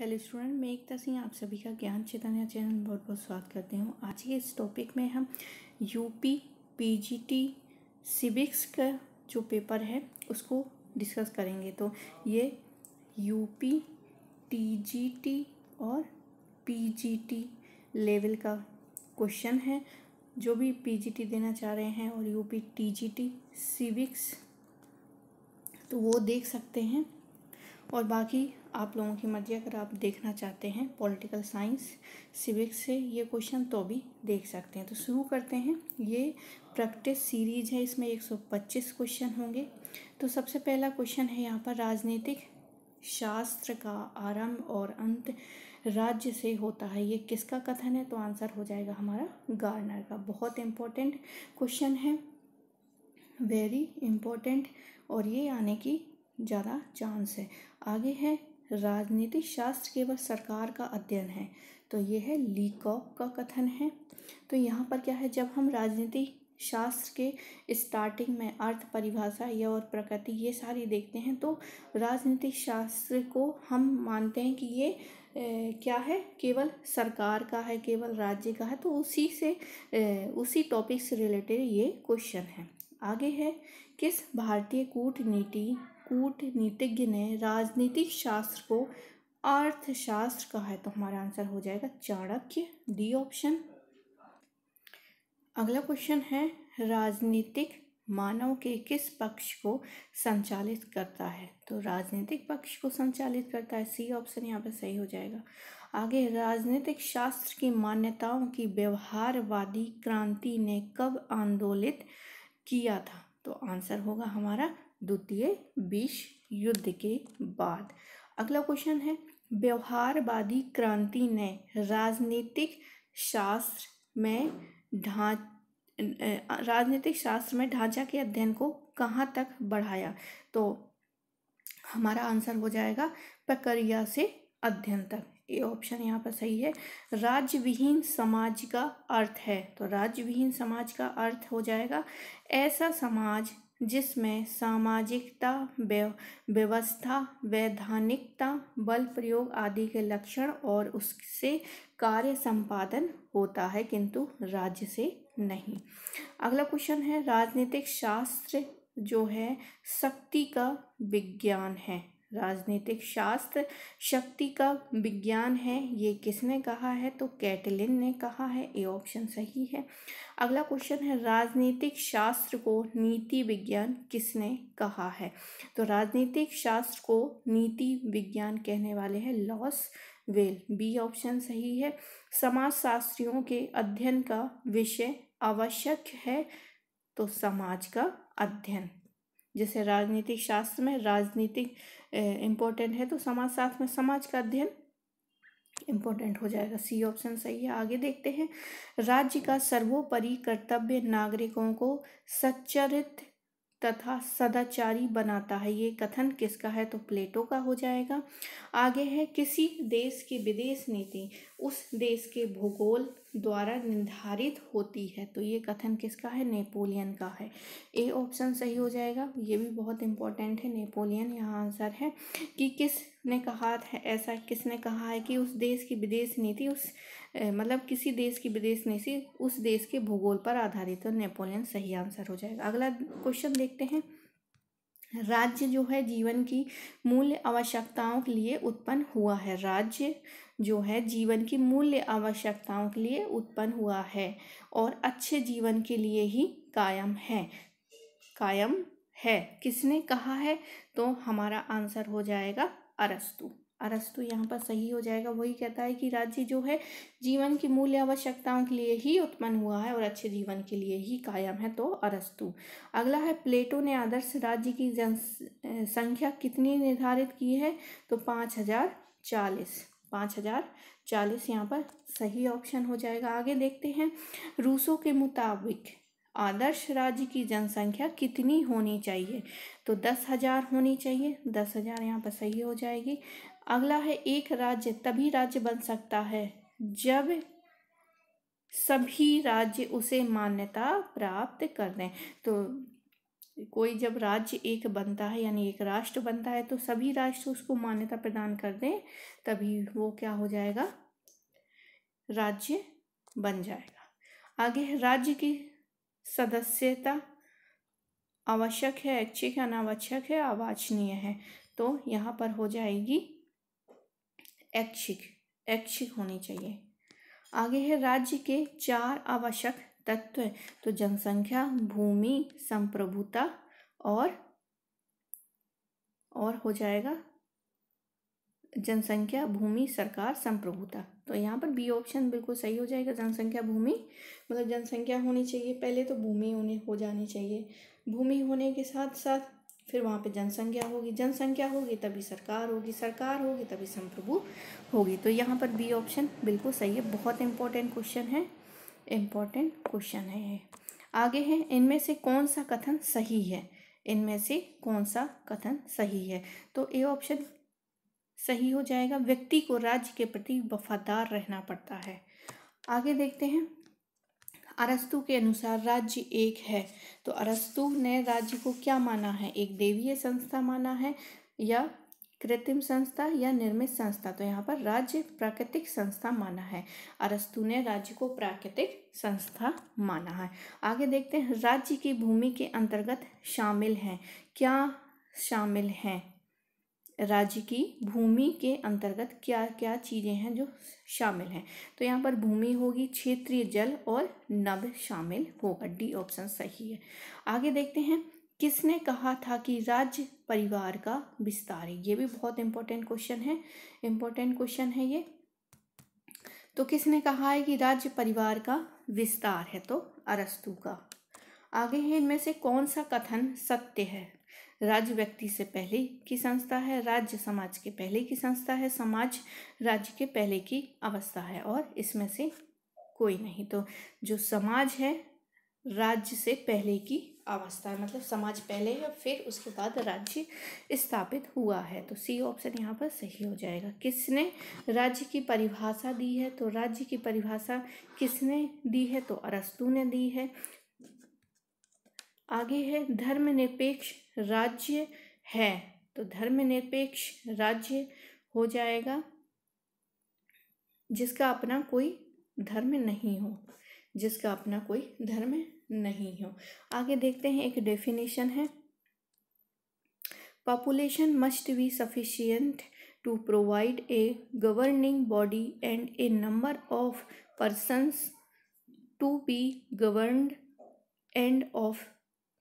Hello student मैं एकता सिंह आप सभी का ज्ञान चेतन्या चैनल बहुत बहुत स्वागत करती हूँ आज के इस टॉपिक में हम यूपी पीजीटी सिविक्स का जो पेपर है उसको डिस्कस करेंगे तो ये यूपी टीजीटी और पीजीटी लेवल का क्वेश्चन है जो भी पीजीटी देना चाह रहे हैं और यूपी टीजीटी सिविक्स तो वो देख सकते हैं और बाकी आप लोगों की मर्जी अगर आप देखना चाहते हैं पॉलिटिकल साइंस सिविक्स से ये क्वेश्चन तो भी देख सकते हैं तो शुरू करते हैं ये प्रैक्टिस सीरीज है इसमें 125 क्वेश्चन होंगे तो सबसे पहला क्वेश्चन है यहाँ पर राजनीतिक शास्त्र का आरंभ और अंत राज्य से होता है ये किसका कथन है तो आंसर हो जाएगा हमारा गार्नर का बहुत इम्पोर्टेंट क्वेश्चन है वेरी इम्पोर्टेंट और ये आने की ज़्यादा चांस है आगे है राजनीतिक शास्त्र केवल सरकार का अध्ययन है तो ये है लीकॉक का कथन है तो यहाँ पर क्या है जब हम राजनीति शास्त्र के स्टार्टिंग में अर्थ परिभाषा या और प्रकृति ये सारी देखते हैं तो राजनीतिक शास्त्र को हम मानते हैं कि ये ए, क्या है केवल सरकार का है केवल राज्य का है तो उसी से ए, उसी टॉपिक से रिलेटेड ये क्वेश्चन है आगे है किस भारतीय कूटनीति कूटनीतिज्ञ ने राजनीतिक शास्त्र को अर्थशास्त्र कहा है तो हमारा आंसर हो जाएगा चाणक्य डी ऑप्शन अगला क्वेश्चन है राजनीतिक मानव के किस पक्ष को संचालित करता है तो राजनीतिक पक्ष को संचालित करता है सी ऑप्शन यहाँ पर सही हो जाएगा आगे राजनीतिक शास्त्र की मान्यताओं की व्यवहारवादी क्रांति ने कब आंदोलित किया था तो आंसर होगा हमारा द्वितीय विश्व युद्ध के बाद अगला क्वेश्चन है व्यवहारवादी क्रांति ने राजनीतिक शास्त्र में ढां राजनीतिक शास्त्र में ढांचा के अध्ययन को कहाँ तक बढ़ाया तो हमारा आंसर हो जाएगा प्रक्रिया से अध्ययन तक ये ऑप्शन यहाँ पर सही है राज्य विहीन समाज का अर्थ है तो राज्य विहीन समाज का अर्थ हो जाएगा ऐसा समाज जिसमें सामाजिकता व्यवस्था वैधानिकता बल प्रयोग आदि के लक्षण और उससे कार्य संपादन होता है किंतु राज्य से नहीं अगला क्वेश्चन है राजनीतिक शास्त्र जो है शक्ति का विज्ञान है राजनीतिक शास्त्र शक्ति का विज्ञान है ये किसने कहा है तो कैटलिन ने कहा है ए ऑप्शन सही है अगला क्वेश्चन है राजनीतिक शास्त्र को नीति विज्ञान किसने कहा है तो राजनीतिक शास्त्र को नीति विज्ञान कहने वाले हैं लॉस वेल बी ऑप्शन सही है समाजशास्त्रियों के अध्ययन का विषय आवश्यक है तो समाज का अध्ययन जैसे राजनीतिक शास्त्र में राजनीतिक इम्पोर्टेंट है तो समाज शास्त्र में समाज का अध्ययन इम्पोर्टेंट हो जाएगा सी ऑप्शन सही है आगे देखते हैं राज्य का सर्वोपरि कर्तव्य नागरिकों को सच्चरित तथा सदाचारी बनाता है ये कथन किसका है तो प्लेटो का हो जाएगा आगे है किसी देश की विदेश नीति उस देश के भूगोल द्वारा निर्धारित होती है तो ये कथन किसका है नेपोलियन का है ए ऑप्शन सही हो जाएगा ये भी बहुत इंपॉर्टेंट है नेपोलियन यहाँ आंसर है कि किसने कहा था ऐसा किसने कहा है कि उस देश की विदेश नीति उस मतलब किसी देश की विदेश नहीं सी उस देश के भूगोल पर आधारित है नेपोलियन सही आंसर हो जाएगा अगला क्वेश्चन देखते हैं राज्य जो है जीवन की मूल्य आवश्यकताओं के लिए उत्पन्न हुआ है राज्य जो है जीवन की मूल्य आवश्यकताओं के लिए उत्पन्न हुआ है और अच्छे जीवन के लिए ही कायम है कायम है किसने कहा है तो हमारा आंसर हो जाएगा अरस्तु अरस्तु यहाँ पर सही हो जाएगा वही कहता है कि राज्य जो है जीवन की मूल्य आवश्यकताओं के लिए ही उत्पन्न हुआ है और अच्छे जीवन के लिए ही कायम है तो अरस्तु अगला है प्लेटो ने आदर्श राज्य की जन संख्या कितनी निर्धारित की है तो पाँच हजार चालीस पाँच हजार चालीस यहाँ पर सही ऑप्शन हो जाएगा आगे देखते हैं रूसों के मुताबिक आदर्श राज्य की जनसंख्या कितनी होनी चाहिए तो दस हज़ार होनी चाहिए दस हज़ार यहाँ पर सही हो जाएगी अगला है एक राज्य तभी राज्य बन सकता है जब सभी राज्य उसे मान्यता प्राप्त कर दें तो कोई जब राज्य एक बनता है यानी एक राष्ट्र बनता है तो सभी राष्ट्र उसको मान्यता प्रदान कर दें तभी वो क्या हो जाएगा राज्य बन जाएगा आगे है राज्य की सदस्यता आवश्यक है ऐच्छिक अनावश्यक है अवाचनीय है तो यहाँ पर हो जाएगी ऐच्छिक ऐच्छिक होनी चाहिए आगे है राज्य के चार आवश्यक तत्व तो जनसंख्या भूमि संप्रभुता और और हो जाएगा जनसंख्या भूमि सरकार संप्रभुता तो यहाँ पर बी ऑप्शन बिल्कुल सही हो जाएगा जनसंख्या भूमि मतलब जनसंख्या होनी चाहिए पहले तो भूमि होने हो जानी चाहिए भूमि होने के साथ साथ फिर वहाँ पे जनसंख्या होगी जनसंख्या होगी तभी सरकार होगी सरकार होगी तभी संप्रभु होगी तो यहाँ पर बी ऑप्शन बिल्कुल सही है बहुत इंपॉर्टेंट क्वेश्चन है इम्पॉर्टेंट क्वेश्चन है आगे है इनमें से कौन सा कथन सही है इनमें से कौन सा कथन सही है तो ए ऑप्शन सही हो जाएगा व्यक्ति को राज्य के प्रति वफादार रहना पड़ता है आगे देखते हैं अरस्तु के अनुसार राज्य एक है तो अरस्तु ने राज्य को क्या माना है एक देवीय संस्था माना है या कृत्रिम संस्था या निर्मित संस्था तो यहाँ पर राज्य प्राकृतिक संस्था माना है अरस्तु ने राज्य को प्राकृतिक संस्था माना है आगे देखते हैं राज्य की भूमि के अंतर्गत शामिल हैं क्या शामिल हैं राज्य की भूमि के अंतर्गत क्या क्या चीज़ें हैं जो शामिल हैं तो यहाँ पर भूमि होगी क्षेत्रीय जल और नभ शामिल होगा डी ऑप्शन सही है आगे देखते हैं किसने कहा था कि राज्य परिवार का विस्तार है ये भी बहुत इंपॉर्टेंट क्वेश्चन है इम्पोर्टेंट क्वेश्चन है ये तो किसने कहा है कि राज्य परिवार का विस्तार है तो अरस्तु का आगे है इनमें से कौन सा कथन सत्य है राज्य व्यक्ति से पहले की संस्था है राज्य समाज के पहले की संस्था है समाज राज्य के पहले की अवस्था है और इसमें से कोई नहीं तो जो समाज है राज्य से पहले की अवस्था है मतलब समाज पहले है फिर उसके बाद राज्य स्थापित हुआ है तो सी ऑप्शन यहाँ पर सही हो जाएगा किसने राज्य की परिभाषा दी है तो राज्य की परिभाषा किसने दी है तो अरस्तु ने दी है आगे है धर्मनिरपेक्ष राज्य है तो धर्मनिरपेक्ष राज्य हो जाएगा जिसका अपना कोई धर्म नहीं हो जिसका अपना कोई धर्म नहीं हो आगे देखते हैं एक डेफिनेशन है population must be sufficient to provide a governing body and a number of person to be govern and of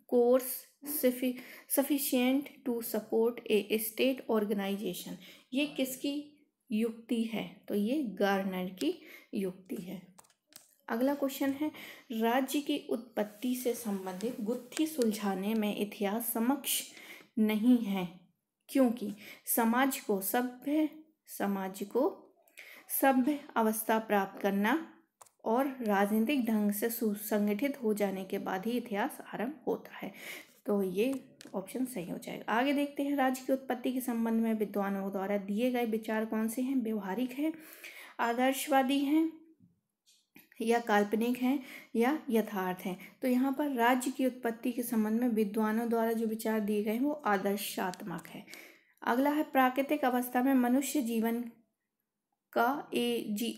course hmm. Sufficient to support a state organization ये किसकी युक्ति है तो ये गार्नर की युक्ति है अगला क्वेश्चन है राज्य की उत्पत्ति से संबंधित गुत्थी सुलझाने में इतिहास समक्ष नहीं है क्योंकि समाज को सभ्य समाज को सभ्य अवस्था प्राप्त करना और राजनीतिक ढंग से सुसंगठित हो जाने के बाद ही इतिहास आरंभ होता है तो ये ऑप्शन सही हो जाएगा आगे देखते हैं राज्य की उत्पत्ति के संबंध में विद्वानों द्वारा दिए गए विचार कौन से हैं व्यवहारिक हैं आदर्शवादी हैं या काल्पनिक हैं या यथार्थ हैं तो यहाँ पर राज्य की उत्पत्ति के संबंध में विद्वानों द्वारा जो विचार दिए गए हैं वो आदर्शात्मक है अगला है प्राकृतिक अवस्था में मनुष्य जीवन का ए जी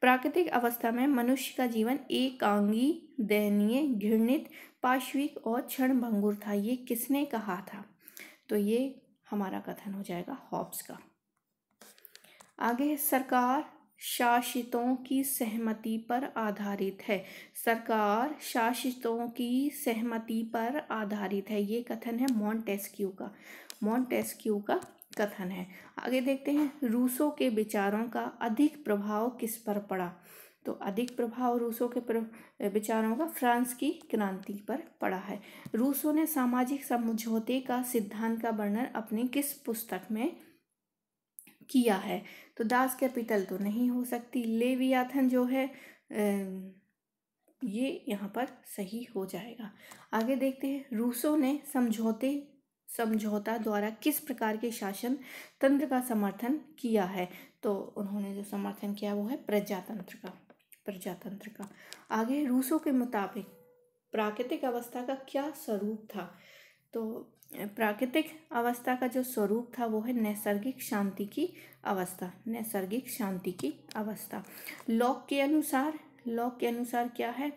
प्राकृतिक अवस्था में मनुष्य का जीवन एकांगी दयनीय घृणित पाश्विक और क्षण भंगुर था ये किसने कहा था तो ये हमारा कथन हो जाएगा हॉब्स का आगे सरकार शासितों की सहमति पर आधारित है सरकार शासितों की सहमति पर आधारित है ये कथन है मॉन्टेस्क्यू का मॉन्टेस्क्यू का कथन है आगे देखते हैं रूसों के विचारों का अधिक प्रभाव किस पर पड़ा तो अधिक प्रभाव रूसों के विचारों का फ्रांस की क्रांति पर पड़ा है रूसों ने सामाजिक समझौते का सिद्धांत का वर्णन अपने किस पुस्तक में किया है तो दास कैपिटल तो नहीं हो सकती लेवियाथन जो है ये यहाँ पर सही हो जाएगा आगे देखते हैं रूसों ने समझौते समझौता द्वारा किस प्रकार के शासन तंत्र का समर्थन किया है तो उन्होंने जो समर्थन किया वो है प्रजातंत्र का प्रजातंत्र का आगे रूसों के मुताबिक प्राकृतिक अवस्था का क्या स्वरूप था तो प्राकृतिक अवस्था का जो स्वरूप था वो है नैसर्गिक शांति की अवस्था नैसर्गिक शांति की अवस्था लॉक के अनुसार लॉक के अनुसार क्या है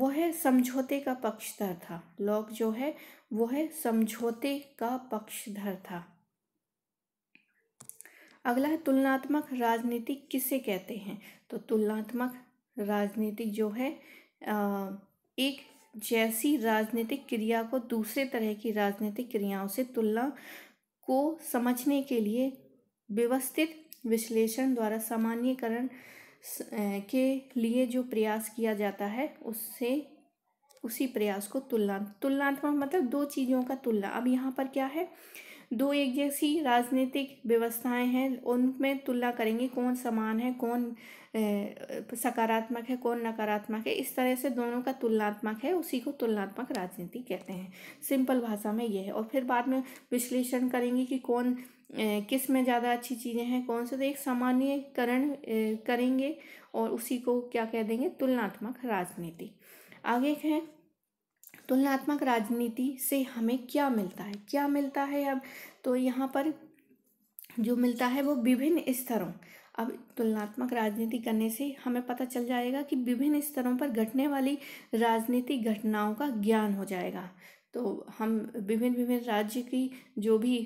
वह समझौते का पक्षधर था लॉक जो है वह समझौते का पक्षधर था अगला है तुलनात्मक राजनीति किसे कहते हैं तो तुलनात्मक राजनीति जो है एक जैसी राजनीतिक क्रिया को दूसरे तरह की राजनीतिक क्रियाओं से तुलना को समझने के लिए व्यवस्थित विश्लेषण द्वारा सामान्यकरण के लिए जो प्रयास किया जाता है उससे उसी प्रयास को तुलना तुलनात्मक मतलब दो चीज़ों का तुलना अब यहाँ पर क्या है दो एक जैसी राजनीतिक व्यवस्थाएं हैं उनमें तुलना करेंगे कौन समान है कौन सकारात्मक है कौन नकारात्मक है इस तरह से दोनों का तुलनात्मक है उसी को तुलनात्मक राजनीति कहते हैं सिंपल भाषा में यह है और फिर बाद में विश्लेषण करेंगे कि कौन किस में ज़्यादा अच्छी चीज़ें हैं कौन से तो एक सामान्यकरण करेंगे और उसी को क्या कह देंगे तुलनात्मक राजनीति आगे कहें तुलनात्मक राजनीति से हमें क्या मिलता है क्या मिलता है अब तो यहाँ पर जो मिलता है वो विभिन्न स्तरों अब तुलनात्मक राजनीति करने से हमें पता चल जाएगा कि विभिन्न स्तरों पर घटने वाली राजनीतिक घटनाओं का ज्ञान हो जाएगा तो हम विभिन्न विभिन्न राज्य की जो भी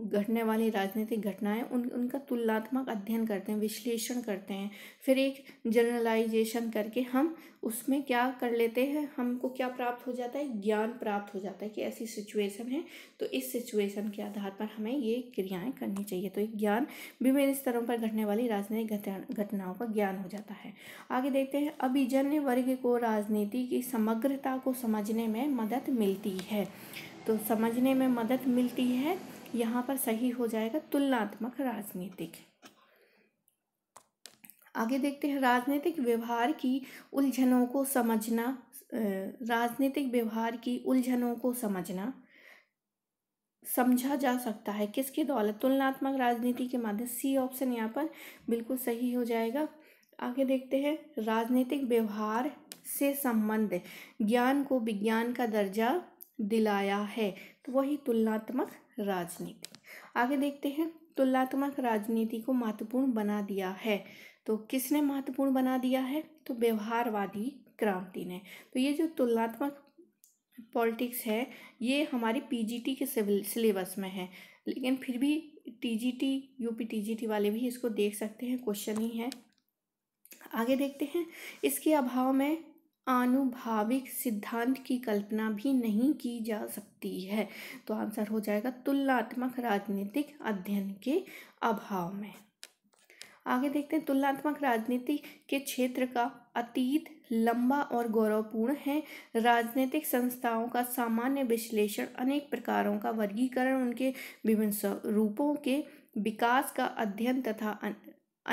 घटने वाली राजनीतिक घटनाएं उन उनका तुलनात्मक अध्ययन करते हैं विश्लेषण करते हैं फिर एक जर्नलाइजेशन करके हम उसमें क्या कर लेते हैं हमको क्या प्राप्त हो जाता है ज्ञान प्राप्त हो जाता है कि ऐसी सिचुएशन है तो इस सिचुएशन के आधार पर हमें ये क्रियाएं करनी चाहिए तो एक ज्ञान विभिन्न स्तरों पर घटने वाली राजनीतिक घटनाओं का ज्ञान हो जाता है आगे देखते हैं अभिजन्य वर्ग को राजनीति की समग्रता को समझने में मदद मिलती है तो समझने में मदद मिलती है यहाँ पर सही हो जाएगा तुलनात्मक राजनीतिक आगे देखते हैं राजनीतिक व्यवहार की उलझनों को समझना राजनीतिक व्यवहार की उलझनों को समझना समझा जा सकता है किसके दौलत तुलनात्मक राजनीति के माध्यम सी ऑप्शन यहाँ पर बिल्कुल सही हो जाएगा आगे देखते हैं राजनीतिक व्यवहार से संबंध ज्ञान को विज्ञान का दर्जा दिलाया है तो वही तुलनात्मक राजनीति आगे देखते हैं तुलनात्मक राजनीति को महत्वपूर्ण बना दिया है तो किसने महत्वपूर्ण बना दिया है तो व्यवहारवादी क्रांति ने तो ये जो तुलनात्मक पॉलिटिक्स है ये हमारी पीजीटी के सिलेबस में है लेकिन फिर भी टीजीटी यूपी टीजीटी वाले भी इसको देख सकते हैं क्वेश्चन ही है आगे देखते हैं इसके अभाव में आनुभाविक सिद्धांत की कल्पना भी नहीं की जा सकती है तो आंसर हो जाएगा तुलनात्मक राजनीतिक अध्ययन के अभाव में आगे देखते हैं तुलनात्मक राजनीति के क्षेत्र का अतीत लंबा और गौरवपूर्ण है राजनीतिक संस्थाओं का सामान्य विश्लेषण अनेक प्रकारों का वर्गीकरण उनके विभिन्न स्वरूपों के विकास का अध्ययन तथा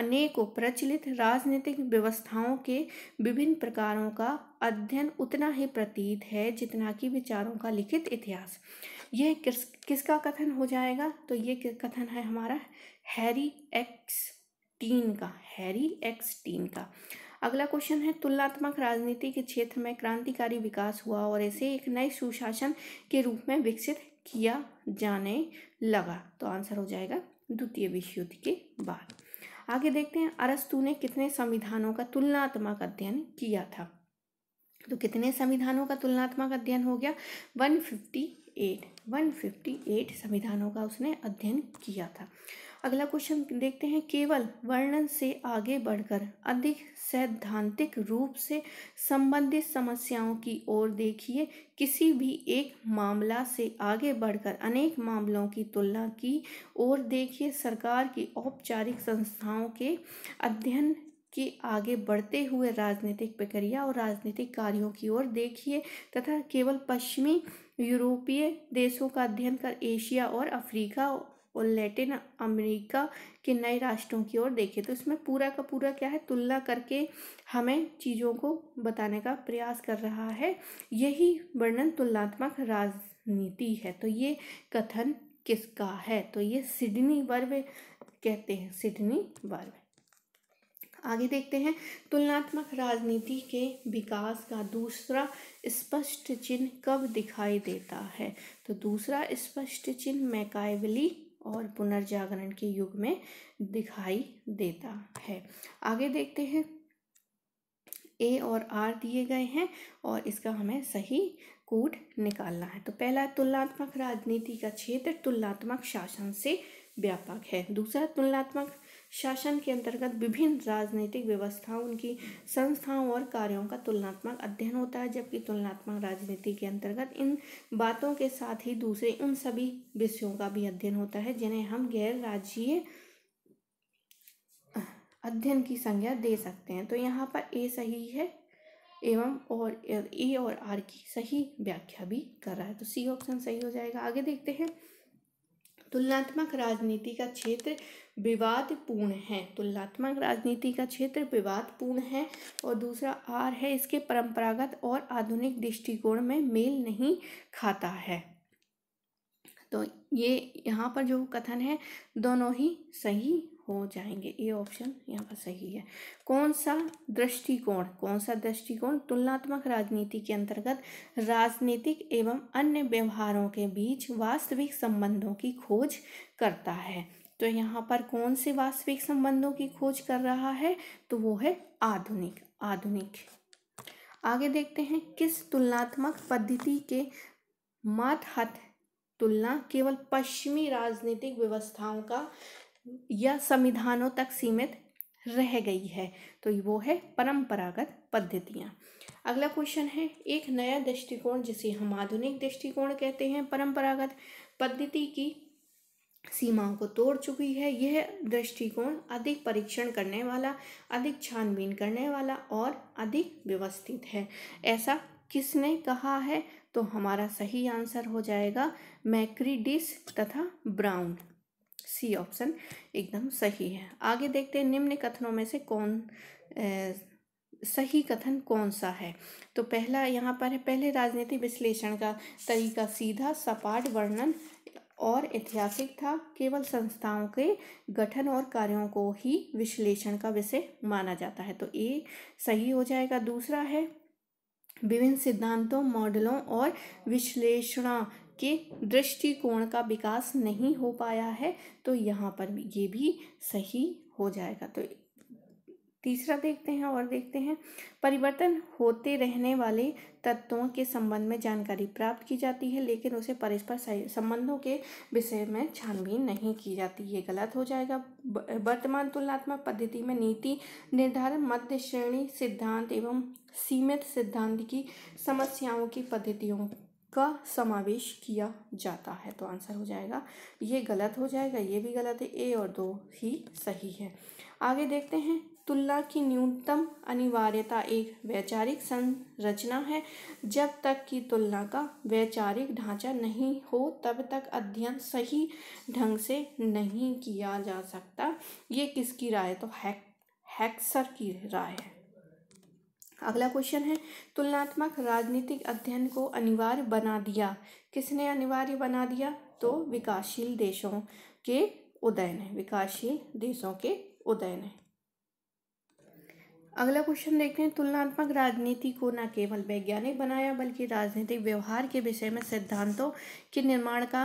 अनेकों प्रचलित राजनीतिक व्यवस्थाओं के विभिन्न प्रकारों का अध्ययन उतना ही प्रतीत है जितना कि विचारों का लिखित इतिहास यह किस किसका कथन हो जाएगा तो ये कथन है हमारा हैरी एक्स टीन का हैरी एक्स टीन का अगला क्वेश्चन है तुलनात्मक राजनीति के क्षेत्र में क्रांतिकारी विकास हुआ और इसे एक नए सुशासन के रूप में विकसित किया जाने लगा तो आंसर हो जाएगा द्वितीय विश्व युद्ध के बाद आगे देखते हैं अरस्तु ने कितने संविधानों का तुलनात्मक अध्ययन किया था तो कितने संविधानों का तुलनात्मक अध्ययन हो गया one fifty eight one fifty eight संविधानों का उसने अध्ययन किया था अगला क्वेश्चन देखते हैं केवल वर्णन से आगे बढ़कर अधिक सैद्धांतिक रूप से संबंधित समस्याओं की ओर देखिए किसी भी एक मामला से आगे बढ़कर अनेक मामलों की तुलना की ओर देखिए सरकार की औपचारिक संस्थाओं के अध्ययन के आगे बढ़ते हुए राजनीतिक प्रक्रिया और राजनीतिक कार्यों की ओर देखिए तथा केवल पश्चिमी यूरोपीय देशों का अध्ययन कर एशिया और अफ्रीका और लैटिन अमेरिका के नए राष्ट्रों की ओर देखें तो इसमें पूरा का पूरा क्या है तुलना करके हमें चीज़ों को बताने का प्रयास कर रहा है यही वर्णन तुलनात्मक राजनीति है तो ये कथन किसका है तो ये सिडनी वर्व कहते हैं सिडनी वर्व आगे देखते हैं तुलनात्मक राजनीति के विकास का दूसरा स्पष्ट चिन्ह कब दिखाई देता है तो दूसरा स्पष्ट चिन्ह मैकाइवली और पुनर्जागरण के युग में दिखाई देता है आगे देखते हैं ए और आर दिए गए हैं और इसका हमें सही कूट निकालना है तो पहला तुलनात्मक राजनीति का क्षेत्र तुलनात्मक शासन से व्यापक है दूसरा तुलनात्मक शासन के अंतर्गत विभिन्न राजनीतिक व्यवस्थाओं उनकी संस्थाओं और कार्यों का तुलनात्मक अध्ययन होता है जबकि तुलनात्मक राजनीति के अंतर्गत इन बातों के साथ ही दूसरे उन सभी विषयों का भी अध्ययन होता है जिन्हें हम गैर राज्यीय अध्ययन की संज्ञा दे सकते हैं तो यहाँ पर ए सही है एवं और ए और आर की सही व्याख्या भी कर रहा है तो सी ऑप्शन सही हो जाएगा आगे देखते हैं तुलनात्मक राजनीति का क्षेत्र विवादपूर्ण हैं तो तुलनात्मक राजनीति का क्षेत्र विवादपूर्ण है और दूसरा आर है इसके परंपरागत और आधुनिक दृष्टिकोण में मेल नहीं खाता है तो ये यहाँ पर जो कथन है दोनों ही सही हो जाएंगे ये ऑप्शन यहाँ पर सही है कौन सा दृष्टिकोण कौन सा दृष्टिकोण तुलनात्मक राजनीति के अंतर्गत राजनीतिक एवं अन्य व्यवहारों के बीच वास्तविक संबंधों की खोज करता है तो यहाँ पर कौन से वास्तविक संबंधों की खोज कर रहा है तो वो है आधुनिक आधुनिक आगे देखते हैं किस तुलनात्मक पद्धति के मात हथ तुलना केवल पश्चिमी राजनीतिक व्यवस्थाओं का या संविधानों तक सीमित रह गई है तो वो है परंपरागत पद्धतियाँ अगला क्वेश्चन है एक नया दृष्टिकोण जिसे हम आधुनिक दृष्टिकोण कहते हैं परंपरागत पद्धति की सीमाओं को तोड़ चुकी है यह दृष्टिकोण अधिक परीक्षण करने वाला अधिक छानबीन करने वाला और अधिक व्यवस्थित है ऐसा किसने कहा है तो हमारा सही आंसर हो जाएगा मैक्रीडिस तथा ब्राउन सी ऑप्शन एकदम सही है आगे देखते हैं निम्न कथनों में से कौन ए, सही कथन कौन सा है तो पहला यहाँ पर है पहले राजनीतिक विश्लेषण का तरीका सीधा सपाट वर्णन और ऐतिहासिक था केवल संस्थाओं के गठन और कार्यों को ही विश्लेषण का विषय माना जाता है तो ये सही हो जाएगा दूसरा है विभिन्न सिद्धांतों मॉडलों और विश्लेषणा के दृष्टिकोण का विकास नहीं हो पाया है तो यहाँ पर ये भी सही हो जाएगा तो तीसरा देखते हैं और देखते हैं परिवर्तन होते रहने वाले तत्वों के संबंध में जानकारी प्राप्त की जाती है लेकिन उसे परस्पर संबंधों के विषय में छानबीन नहीं की जाती ये गलत हो जाएगा वर्तमान तुलनात्मक पद्धति में नीति निर्धारण मध्य श्रेणी सिद्धांत एवं सीमित सिद्धांत की समस्याओं की पद्धतियों का समावेश किया जाता है तो आंसर हो जाएगा ये गलत हो जाएगा ये भी गलत है ए और दो ही सही है आगे देखते हैं तुलना की न्यूनतम अनिवार्यता एक वैचारिक संरचना है जब तक कि तुलना का वैचारिक ढांचा नहीं हो तब तक अध्ययन सही ढंग से नहीं किया जा सकता ये किसकी राय तो हैक हैक्सर की राय है अगला क्वेश्चन है तुलनात्मक राजनीतिक अध्ययन को अनिवार्य बना दिया किसने अनिवार्य बना दिया तो विकासशील देशों के उदय ने विकासशील देशों के उदय ने अगला क्वेश्चन देखते हैं तुलनात्मक राजनीति को न केवल वैज्ञानिक बनाया बल्कि राजनीतिक व्यवहार के विषय में सिद्धांतों के निर्माण का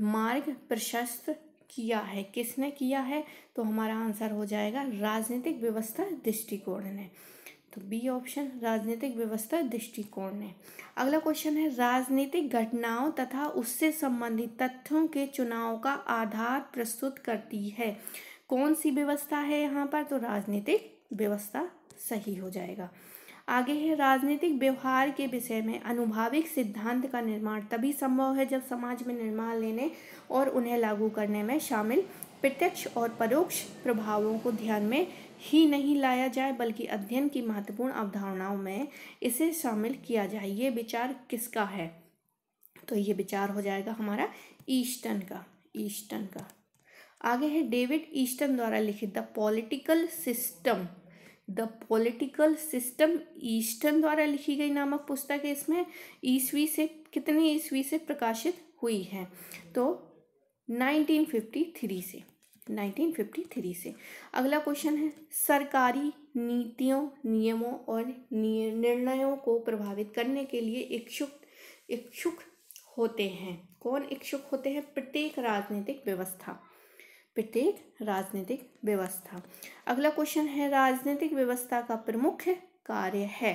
मार्ग प्रशस्त किया है किसने किया है तो हमारा आंसर हो जाएगा राजनीतिक व्यवस्था दृष्टिकोण ने तो बी ऑप्शन राजनीतिक व्यवस्था दृष्टिकोण ने अगला क्वेश्चन है राजनीतिक घटनाओं तथा उससे संबंधित तथ्यों के चुनाव का आधार प्रस्तुत करती है कौन सी व्यवस्था है यहाँ पर तो राजनीतिक व्यवस्था सही हो जाएगा आगे है राजनीतिक व्यवहार के विषय में अनुभाविक सिद्धांत का निर्माण तभी संभव है जब समाज में निर्माण लेने और उन्हें लागू करने में शामिल प्रत्यक्ष और परोक्ष प्रभावों को ध्यान में ही नहीं लाया जाए बल्कि अध्ययन की महत्वपूर्ण अवधारणाओं में इसे शामिल किया जाए ये विचार किसका है तो ये विचार हो जाएगा हमारा ईस्टर्न का ईस्टर्न का आगे है डेविड ईस्टर्न द्वारा लिखित the political system the political system Easton द्वारा लिखी गई नामक पुस्तक है इसमें ईस्वी से कितने ईस्वी से प्रकाशित हुई है तो 1953 से 1953 से अगला क्वेश्चन है सरकारी नीतियों नियमों और निर्णयों को प्रभावित करने के लिए इच्छुक इच्छुक होते हैं कौन इच्छुक होते हैं प्रत्येक राजनीतिक व्यवस्था प्रत्येक राजनीतिक व्यवस्था अगला क्वेश्चन है राजनीतिक व्यवस्था का प्रमुख कार्य है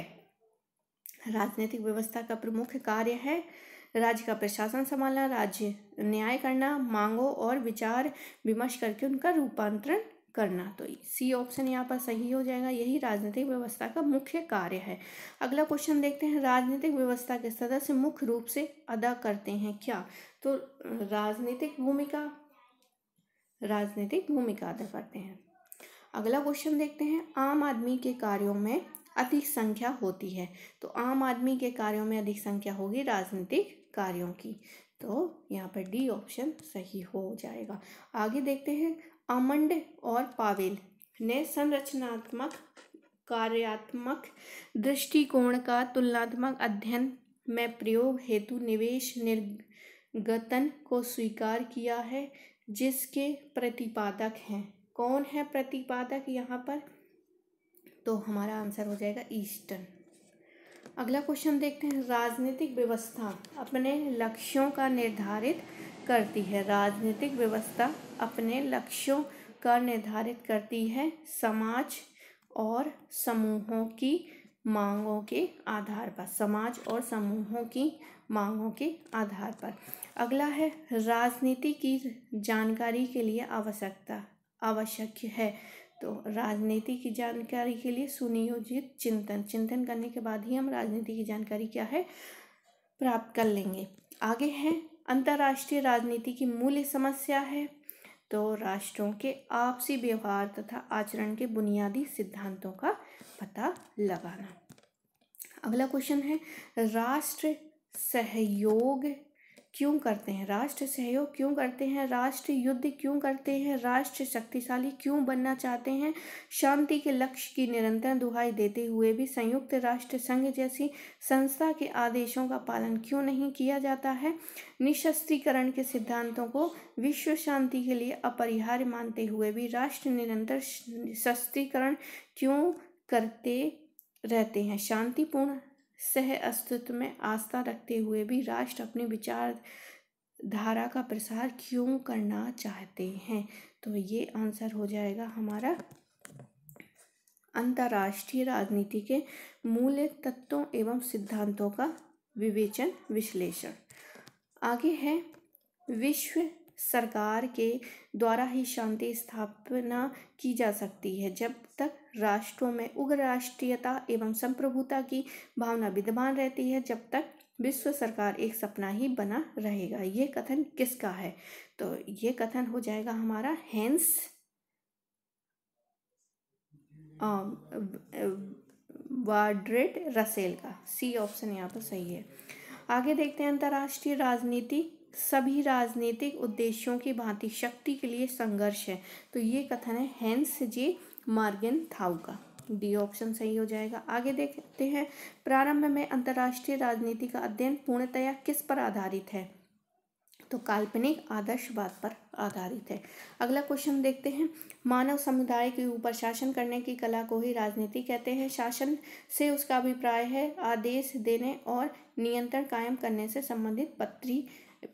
राजनीतिक व्यवस्था का प्रमुख कार्य है राज्य का प्रशासन संभालना राज्य न्याय करना मांगों और विचार विमर्श करके उनका रूपांतरण करना तो सी ऑप्शन यहाँ पर सही हो जाएगा यही राजनीतिक व्यवस्था का मुख्य कार्य है अगला क्वेश्चन देखते हैं राजनीतिक व्यवस्था के सदस्य मुख्य रूप से अदा करते हैं क्या तो राजनीतिक भूमिका राजनीतिक भूमिका अदा करते हैं अगला क्वेश्चन देखते हैं आम आदमी के कार्यों में अधिक संख्या होती है तो आम आदमी के कार्यों में अधिक संख्या होगी राजनीतिक कार्यों की तो यहाँ पर डी ऑप्शन सही हो जाएगा आगे देखते हैं अमंड और पावेल ने संरचनात्मक कार्यात्मक दृष्टिकोण का तुलनात्मक अध्ययन में प्रयोग हेतु निवेश निर्गतन को स्वीकार किया है जिसके प्रतिपादक हैं कौन है प्रतिपादक यहाँ पर तो हमारा आंसर हो जाएगा ईस्टर्न अगला क्वेश्चन देखते हैं राजनीतिक व्यवस्था अपने लक्ष्यों का निर्धारित करती है राजनीतिक व्यवस्था अपने लक्ष्यों का निर्धारित करती है समाज और समूहों की मांगों के आधार पर समाज और समूहों की मांगों के आधार पर अगला है राजनीति की जानकारी के लिए आवश्यकता आवश्यक है तो राजनीति की जानकारी के लिए सुनियोजित चिंतन चिंतन करने के बाद ही हम राजनीति की जानकारी क्या है प्राप्त कर लेंगे आगे है अंतर्राष्ट्रीय राजनीति की मूल्य समस्या है तो राष्ट्रों के आपसी व्यवहार तथा आचरण के बुनियादी सिद्धांतों का पता लगाना अगला क्वेश्चन है राष्ट्र सहयोग क्यों करते हैं राष्ट्र सहयोग क्यों करते हैं राष्ट्र युद्ध क्यों करते हैं राष्ट्र शक्तिशाली क्यों बनना चाहते हैं शांति के लक्ष्य की निरंतर दुहाई देते हुए भी संयुक्त राष्ट्र संघ जैसी संस्था के आदेशों का पालन क्यों नहीं किया जाता है निशस्त्रीकरण के सिद्धांतों को विश्व शांति के लिए अपरिहार्य मानते हुए भी राष्ट्र निरंतर शस्त्रीकरण क्यों करते रहते हैं शांतिपूर्ण सह अस्तित्व में आस्था रखते हुए भी राष्ट्र अपने विचार धारा का प्रसार क्यों करना चाहते हैं तो ये आंसर हो जाएगा हमारा अंतर्राष्ट्रीय राजनीति के मूल्य तत्वों एवं सिद्धांतों का विवेचन विश्लेषण आगे है विश्व सरकार के द्वारा ही शांति स्थापना की जा सकती है जब तक राष्ट्रों में उग्र राष्ट्रीयता एवं संप्रभुता की भावना विद्यमान रहती है जब तक विश्व सरकार एक सपना ही बना रहेगा ये कथन किसका है तो ये कथन हो जाएगा हमारा हेंस वाड्रेट रसेल का सी ऑप्शन यहाँ पर सही है आगे देखते हैं अंतर्राष्ट्रीय राजनीति सभी राजनीतिक उद्देश्यों की भांति शक्ति के लिए संघर्ष है तो ये कथन है Hans J Morgenthau D option सही हो जाएगा आगे देखते हैं प्रारंभ में अंतर्राष्ट्रीय राजनीति का अध्ययन पूर्णतया किस पर आधारित है तो काल्पनिक आदर्शवाद पर आधारित है अगला क्वेश्चन देखते हैं मानव समुदाय के ऊपर शासन करने की कला को ही राजनीति कहते हैं शासन से उसका अभिप्राय है आदेश देने और नियंत्रण कायम करने से संबंधित पत्री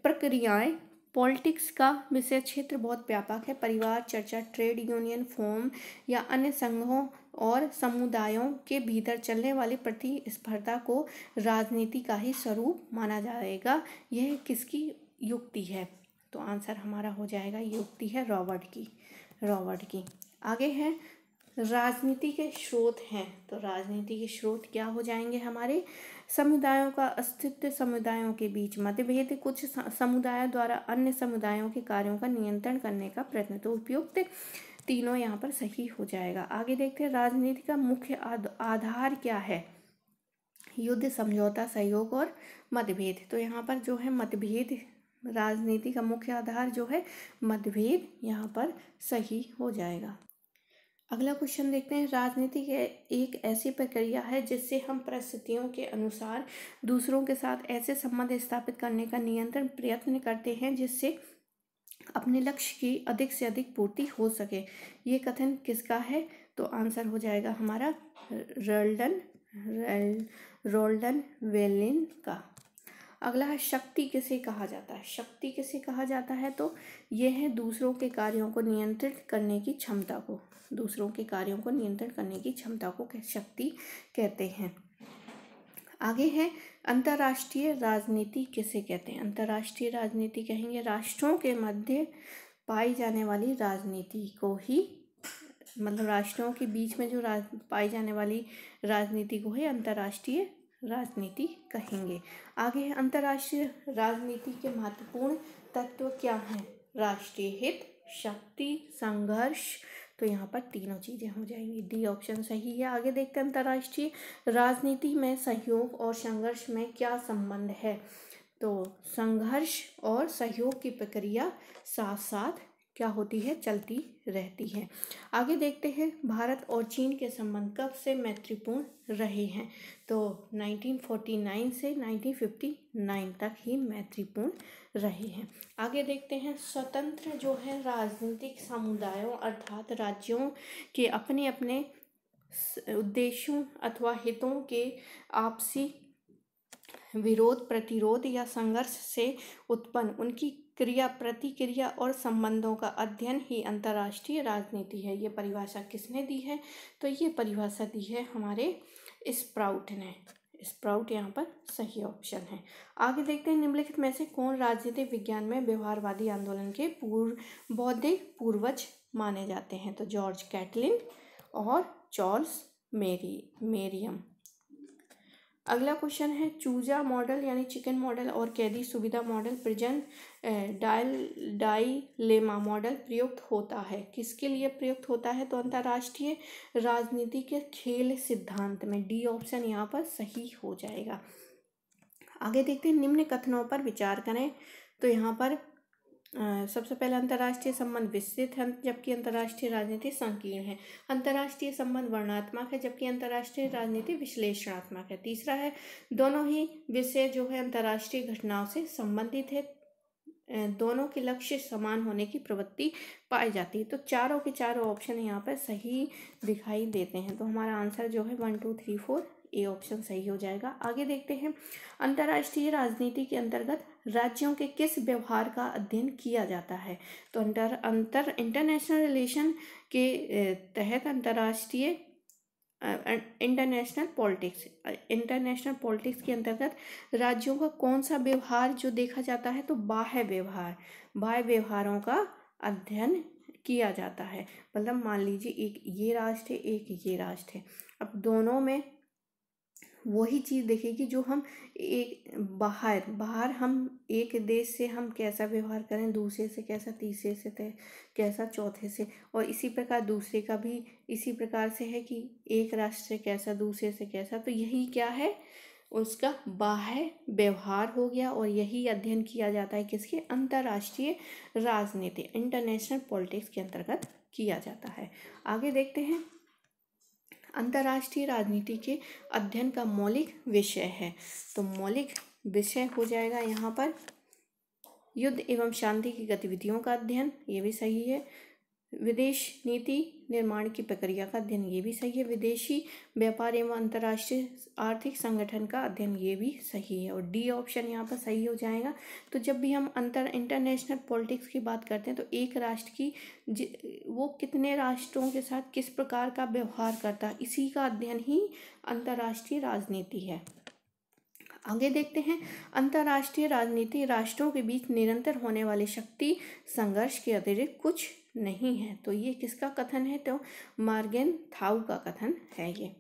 प्रक्रियाएं पॉलिटिक्स का विषय क्षेत्र बहुत व्यापक है परिवार चर्चा ट्रेड यूनियन फॉर्म या अन्य संघों और समुदायों के भीतर चलने वाली प्रतिस्पर्धा को राजनीति का ही स्वरूप माना जाएगा यह किसकी युक्ति है तो आंसर हमारा हो जाएगा युक्ति है रॉबर्ट की रॉबर्ट की आगे है राजनीति के स्रोत हैं तो राजनीति के स्रोत क्या हो जाएंगे हमारे समुदायों का अस्तित्व समुदायों के बीच मतभेद कुछ समुदायों द्वारा अन्य समुदायों के कार्यों का नियंत्रण करने का प्रयत्न तो उपयुक्त तीनों यहाँ पर सही हो जाएगा आगे देखते हैं राजनीति का मुख्य आधार क्या है युद्ध समझौता सहयोग और मतभेद तो यहाँ पर जो है मतभेद राजनीति का मुख्य आधार जो है मतभेद यहाँ पर सही हो जाएगा अगला क्वेश्चन देखते हैं राजनीति एक ऐसी प्रक्रिया है जिससे हम परिस्थितियों के अनुसार दूसरों के साथ ऐसे संबंध स्थापित करने का नियंत्रण प्रयत्न करते हैं जिससे अपने लक्ष्य की अधिक से अधिक पूर्ति हो सके ये कथन किसका है तो आंसर हो जाएगा हमारा रोल्डन रोल्डन वेलिन का अगला है शक्ति किसे कहा जाता है शक्ति किसे कहा जाता है तो यह है दूसरों के कार्यों को नियंत्रित करने की क्षमता को दूसरों के कार्यों को नियंत्रण करने की क्षमता को शक्ति कहते हैं आगे है अंतर्राष्ट्रीय राजनीति किसे कहते हैं अंतर्राष्ट्रीय राजनीति कहेंगे राष्ट्रों के मध्य पाई जाने वाली राजनीति को ही मतलब राष्ट्रों के बीच में जो राज पाई जाने वाली राजनीति को ही अंतर्राष्ट्रीय राजनीति कहेंगे आगे है अंतर्राष्ट्रीय राजनीति के महत्वपूर्ण तत्व क्या हैं राष्ट्रीय हित शक्ति संघर्ष तो यहाँ पर तीनों चीज़ें हो जाएंगी डी ऑप्शन सही है आगे देखते हैं अंतर्राष्ट्रीय राजनीति में सहयोग और संघर्ष में क्या संबंध है तो संघर्ष और सहयोग की प्रक्रिया साथ साथ क्या होती है चलती रहती है आगे देखते हैं भारत और चीन के संबंध कब से मैत्रीपूर्ण रहे हैं तो 1949 से 1959 तक ही मैत्रीपूर्ण रहे हैं आगे देखते हैं स्वतंत्र जो है राजनीतिक समुदायों अर्थात राज्यों के अपने अपने उद्देश्यों अथवा हितों के आपसी विरोध प्रतिरोध या संघर्ष से उत्पन्न उनकी क्रिया प्रतिक्रिया और संबंधों का अध्ययन ही अंतर्राष्ट्रीय राजनीति है ये परिभाषा किसने दी है तो ये परिभाषा दी है हमारे स्प्राउट ने स्प्राउट यहाँ पर सही ऑप्शन है आगे देखते हैं निम्नलिखित में से कौन राजनीतिक विज्ञान में व्यवहारवादी आंदोलन के पूर्व बौद्धिक पूर्वज माने जाते हैं तो जॉर्ज कैटलिन और चार्ल्स मेरी मेरियम अगला क्वेश्चन है चूजा मॉडल यानी चिकन मॉडल और कैदी सुविधा मॉडल प्रजन डायल डाइलेमा मॉडल प्रयुक्त होता है किसके लिए प्रयुक्त होता है तो अंतर्राष्ट्रीय राजनीति के खेल सिद्धांत में डी ऑप्शन यहाँ पर सही हो जाएगा आगे देखते हैं निम्न कथनों पर विचार करें तो यहाँ पर सबसे पहले अंतर्राष्ट्रीय संबंध विस्तृत है जबकि अंतर्राष्ट्रीय राजनीति संकीर्ण है अंतर्राष्ट्रीय संबंध वर्णात्मक है जबकि अंतर्राष्ट्रीय राजनीति विश्लेषणात्मक है तीसरा है दोनों ही विषय जो है अंतर्राष्ट्रीय घटनाओं से संबंधित है दोनों के लक्ष्य समान होने की प्रवृत्ति पाई जाती है तो चारों के चारों ऑप्शन यहाँ पर सही दिखाई देते हैं तो हमारा आंसर जो है one two three four A option सही हो जाएगा आगे देखते हैं अंतर्राष्ट्रीय राजनीति के अंतर्गत राज्यों के किस व्यवहार का अध्ययन किया जाता है तो अंतर अंतर इंटरनेशनल रिलेशन के तहत अंतर्राष्ट्रीय इंटरनेशनल पॉलिटिक्स इंटरनेशनल पॉलिटिक्स के अंतर्गत राज्यों का कौन सा व्यवहार जो देखा जाता है तो बाह्य व्यवहार बाह्य व्यवहारों का अध्ययन किया जाता है मतलब मान लीजिए एक ये राष्ट्र है एक ये राष्ट्र है अब दोनों में वही चीज़ देखेगी जो हम एक बाहर बाहर हम एक देश से हम कैसा व्यवहार करें दूसरे से कैसा तीसरे से कैसा चौथे से और इसी प्रकार दूसरे का भी इसी प्रकार से है कि एक राष्ट्र से कैसा दूसरे से कैसा तो यही क्या है उसका बाह्य व्यवहार हो गया और यही अध्ययन किया जाता है किसके अंतर्राष्ट्रीय राजनीति इंटरनेशनल पॉलिटिक्स के अंतर्गत किया जाता है आगे देखते हैं अंतर्राष्ट्रीय राजनीति के अध्ययन का मौलिक विषय है तो मौलिक विषय हो जाएगा यहाँ पर युद्ध एवं शांति की गतिविधियों का अध्ययन ये भी सही है विदेश नीति निर्माण की प्रक्रिया का अध्ययन ये भी सही है विदेशी व्यापार एवं अंतर्राष्ट्रीय आर्थिक संगठन का अध्ययन ये भी सही है और डी ऑप्शन यहाँ पर सही हो जाएगा तो जब भी हम अंतर इंटरनेशनल पॉलिटिक्स की बात करते हैं तो एक राष्ट्र की वो कितने राष्ट्रों के साथ किस प्रकार का व्यवहार करता है इसी का अध्ययन ही अंतर्राष्ट्रीय राजनीति है आगे देखते हैं अंतर्राष्ट्रीय राजनीति राष्ट्रों के बीच निरंतर होने वाले शक्ति संघर्ष के अतिरिक्त कुछ नहीं है तो ये किसका कथन है तो मार्गेन थाउ का कथन है ये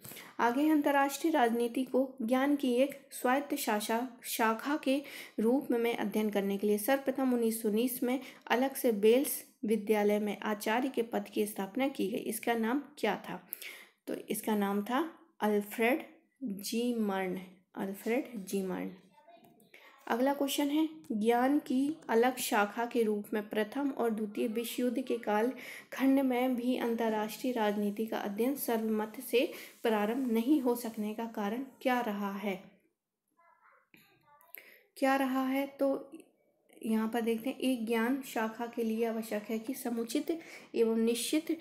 आगे अंतर्राष्ट्रीय राजनीति को ज्ञान की एक स्वायत्त शाशा शाखा के रूप में अध्ययन करने के लिए सर्वप्रथम उन्नीस में अलग से बेल्स विद्यालय में आचार्य के पद की स्थापना की गई इसका नाम क्या था तो इसका नाम था अल्फ्रेड जी मर्न अल्फ्रेड जी मर्न अगला क्वेश्चन है ज्ञान की अलग शाखा के रूप में प्रथम और द्वितीय विश्व युद्ध के काल खंड में भी अंतर्राष्ट्रीय राजनीति का अध्ययन सर्वमत से प्रारंभ नहीं हो सकने का कारण क्या रहा है क्या रहा है तो यहाँ पर देखते हैं एक ज्ञान शाखा के लिए आवश्यक है कि समुचित एवं निश्चित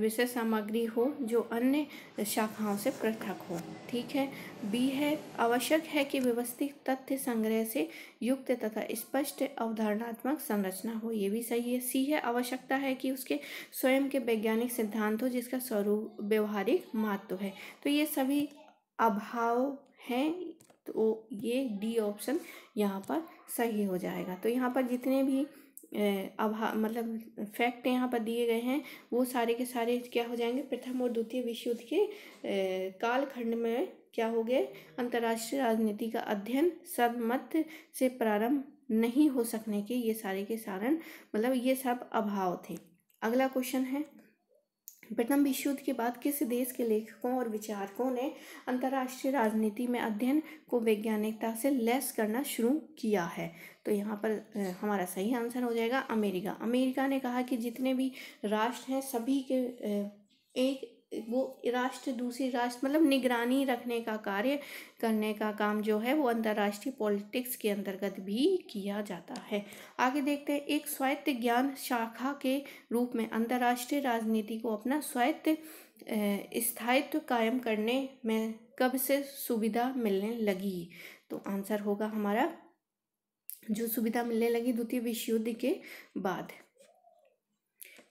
विषय सामग्री हो जो अन्य शाखाओं से पृथक हो ठीक है बी है आवश्यक है कि व्यवस्थित तथ्य संग्रह से युक्त तथा स्पष्ट अवधारणात्मक संरचना हो ये भी सही है सी है आवश्यकता है कि उसके स्वयं के वैज्ञानिक सिद्धांत हो जिसका स्वरूप व्यवहारिक महत्व है तो ये सभी अभाव हैं तो ये डी ऑप्शन यहाँ पर सही हो जाएगा तो यहाँ पर जितने भी अब मतलब फैक्ट यहाँ पर दिए गए हैं वो सारे के सारे क्या हो जाएंगे प्रथम और द्वितीय विश्व युद्ध के कालखंड में क्या हो गए अंतर्राष्ट्रीय राजनीति का अध्ययन सर्वमत से प्रारंभ नहीं हो सकने के ये सारे के कारण मतलब ये सब अभाव थे अगला क्वेश्चन है प्रथम विश्व युद्ध के बाद किस देश के लेखकों और विचारकों ने अंतर्राष्ट्रीय राजनीति में अध्ययन को वैज्ञानिकता से लेस करना शुरू किया है तो यहाँ पर हमारा सही आंसर हो जाएगा अमेरिका अमेरिका ने कहा कि जितने भी राष्ट्र हैं सभी के एक वो राष्ट्र दूसरी राष्ट्र मतलब निगरानी रखने का कार्य करने का काम जो है वो अंतर्राष्ट्रीय पॉलिटिक्स के अंतर्गत भी किया जाता है आगे देखते हैं एक स्वायत्त ज्ञान शाखा के रूप में अंतर्राष्ट्रीय राजनीति को अपना स्वायत्त स्थायित्व कायम करने में कब से सुविधा मिलने लगी तो आंसर होगा हमारा जो सुविधा मिलने लगी द्वितीय विश्व युद्ध के बाद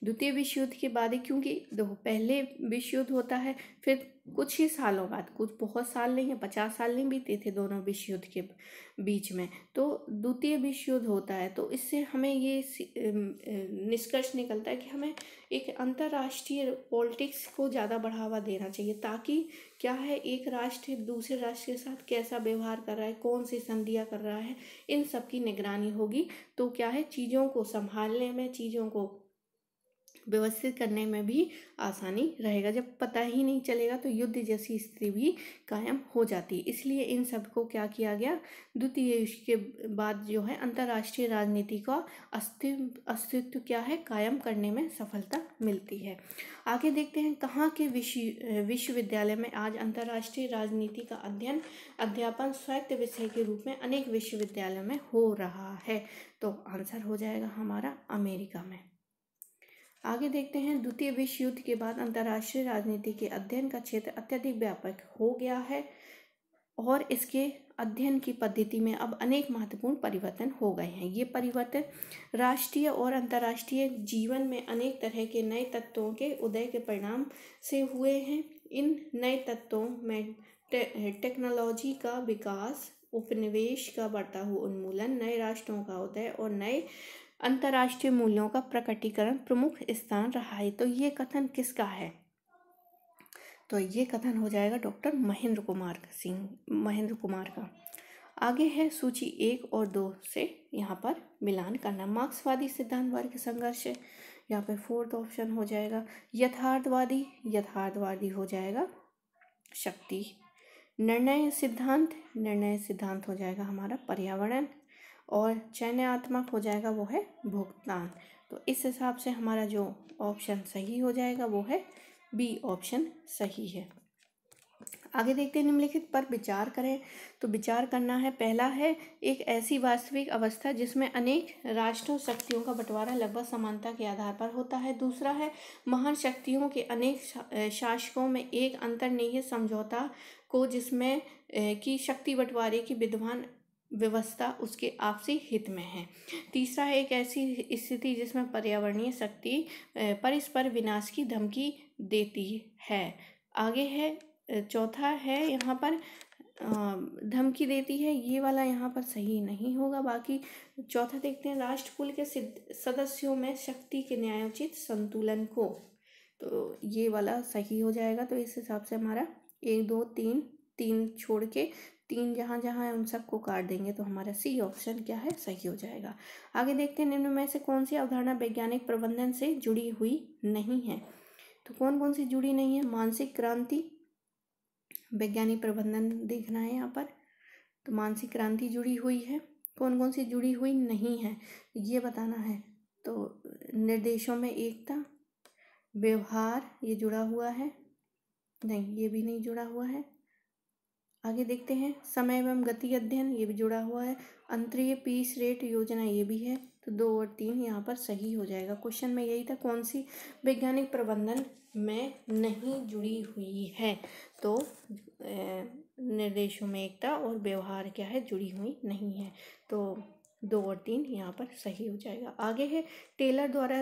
द्वितीय विश्व युद्ध के बाद ही क्योंकि देखो पहले विश्व युद्ध होता है फिर कुछ ही सालों बाद कुछ बहुत साल नहीं है पचास साल नहीं बीते थे दोनों विश्व युद्ध के बीच में तो द्वितीय विश्व युद्ध होता है तो इससे हमें ये निष्कर्ष निकलता है कि हमें एक अंतर्राष्ट्रीय पॉलिटिक्स को ज़्यादा बढ़ावा देना चाहिए ताकि क्या है एक राष्ट्र दूसरे राष्ट्र के साथ कैसा व्यवहार कर रहा है कौन सी संधियाँ कर रहा है इन सब की निगरानी होगी तो क्या है चीज़ों को संभालने में चीज़ों को व्यवस्थित करने में भी आसानी रहेगा जब पता ही नहीं चलेगा तो युद्ध जैसी स्थिति भी कायम हो जाती है इसलिए इन सब को क्या किया गया द्वितीय युद्ध के बाद जो है अंतर्राष्ट्रीय राजनीति का अस्तित्व अस्तित्व क्या है कायम करने में सफलता मिलती है आगे देखते हैं कहाँ के विश्व विश्वविद्यालय में आज अंतर्राष्ट्रीय राजनीति का अध्ययन अध्यापन स्वायत्त विषय के रूप में अनेक विश्वविद्यालयों में हो रहा है तो आंसर हो जाएगा हमारा अमेरिका में आगे देखते हैं द्वितीय विश्व युद्ध के बाद अंतर्राष्ट्रीय राजनीति के अध्ययन का क्षेत्र अत्यधिक व्यापक हो गया है और इसके अध्ययन की पद्धति में अब अनेक महत्वपूर्ण परिवर्तन हो गए हैं ये परिवर्तन राष्ट्रीय और अंतर्राष्ट्रीय जीवन में अनेक तरह के नए तत्वों के उदय के परिणाम से हुए हैं इन नए तत्वों में टे, टेक्नोलॉजी का विकास उपनिवेश का बढ़ता हुआ उन्मूलन नए राष्ट्रों का उदय और नए अंतर्राष्ट्रीय मूल्यों का प्रकटीकरण प्रमुख स्थान रहा है तो ये कथन किसका है तो ये कथन हो जाएगा डॉक्टर महेंद्र कुमार सिंह महेंद्र कुमार का आगे है सूची एक और दो से यहाँ पर मिलान करना मार्क्सवादी सिद्धांत वर्ग संघर्ष यहाँ पर फोर्थ ऑप्शन हो जाएगा यथार्थवादी यथार्थवादी हो जाएगा शक्ति निर्णय सिद्धांत निर्णय सिद्धांत हो जाएगा हमारा पर्यावरण और चयनात्मक हो जाएगा वो है भुगतान तो इस हिसाब से हमारा जो ऑप्शन सही हो जाएगा वो है बी ऑप्शन सही है आगे देखते हैं निम्नलिखित पर विचार करें तो विचार करना है पहला है एक ऐसी वास्तविक अवस्था जिसमें अनेक राष्ट्रों शक्तियों का बंटवारा लगभग समानता के आधार पर होता है दूसरा है महान शक्तियों के अनेक शासकों में एक अंतर्निहित समझौता को जिसमें की शक्ति बंटवारे की विद्वान व्यवस्था उसके आपसी हित में है तीसरा एक ऐसी स्थिति जिसमें पर्यावरणीय शक्ति परस्पर विनाश की धमकी देती है आगे है चौथा है यहाँ पर धमकी देती है ये वाला यहाँ पर सही नहीं होगा बाकी चौथा देखते हैं राष्ट्रकुल के सदस्यों में शक्ति के न्यायोचित संतुलन को तो ये वाला सही हो जाएगा तो इस हिसाब से हमारा एक दो तीन तीन छोड़ के तीन जहाँ जहाँ है उन सबको काट देंगे तो हमारा सी ऑप्शन क्या है सही हो जाएगा आगे देखते हैं निम्न में से कौन सी अवधारणा वैज्ञानिक प्रबंधन से जुड़ी हुई नहीं है तो कौन कौन सी जुड़ी नहीं है मानसिक क्रांति वैज्ञानिक प्रबंधन देखना है यहाँ पर तो मानसिक क्रांति जुड़ी हुई है कौन कौन सी जुड़ी हुई नहीं है ये बताना है तो निर्देशों में एकता व्यवहार ये जुड़ा हुआ है नहीं ये भी नहीं जुड़ा हुआ है आगे देखते हैं समय एवं गति अध्ययन ये भी जुड़ा हुआ है अंतरीय पीस रेट योजना ये भी है तो दो और तीन यहाँ पर सही हो जाएगा क्वेश्चन में यही था कौन सी वैज्ञानिक प्रबंधन में नहीं जुड़ी हुई है तो निर्देशों में एकता और व्यवहार क्या है जुड़ी हुई नहीं है तो दो और तीन यहाँ पर सही हो जाएगा आगे है टेलर द्वारा